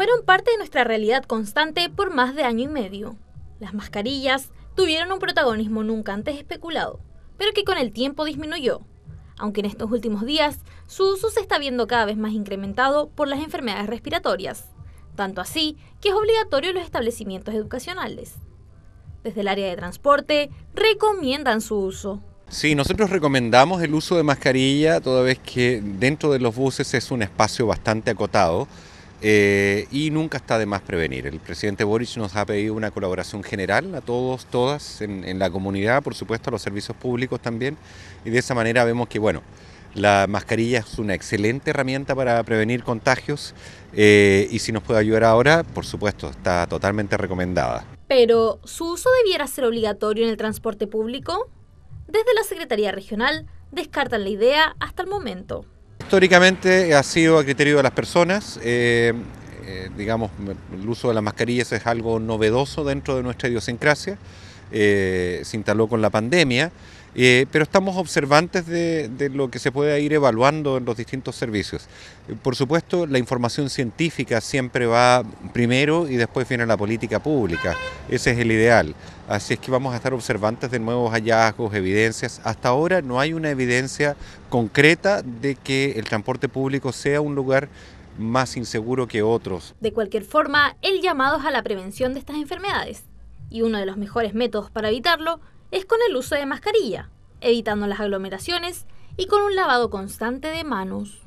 fueron parte de nuestra realidad constante por más de año y medio. Las mascarillas tuvieron un protagonismo nunca antes especulado, pero que con el tiempo disminuyó, aunque en estos últimos días su uso se está viendo cada vez más incrementado por las enfermedades respiratorias, tanto así que es obligatorio en los establecimientos educacionales. Desde el área de transporte recomiendan su uso. Sí, nosotros recomendamos el uso de mascarilla toda vez que dentro de los buses es un espacio bastante acotado eh, y nunca está de más prevenir. El presidente Boric nos ha pedido una colaboración general a todos, todas, en, la comunidad, por supuesto, a los servicios públicos también, y de esa manera vemos que, bueno, la mascarilla es una excelente herramienta para prevenir contagios eh, y si nos puede ayudar ahora, por supuesto, está totalmente recomendada. Pero, ¿su uso debiera ser obligatorio en el transporte público? Desde la Secretaría Regional descartan la idea hasta el momento históricamente ha sido a criterio de las personas. Eh, eh, digamos, el uso de las mascarillas es algo novedoso dentro de nuestra idiosincrasia. Eh, se instaló con la pandemia, eh, pero estamos observantes de, de, lo que se puede ir evaluando en los distintos servicios. Eh, por supuesto, la información científica siempre va primero y después viene la política pública. Ese es el ideal. Así es que vamos a estar observantes de nuevos hallazgos, evidencias. Hasta ahora no hay una evidencia concreta de que el transporte público sea un lugar más inseguro que otros. De cualquier forma, el llamado es a la prevención de estas enfermedades y uno de los mejores métodos para evitarlo es con el uso de mascarilla, evitando las aglomeraciones y con un lavado constante de manos.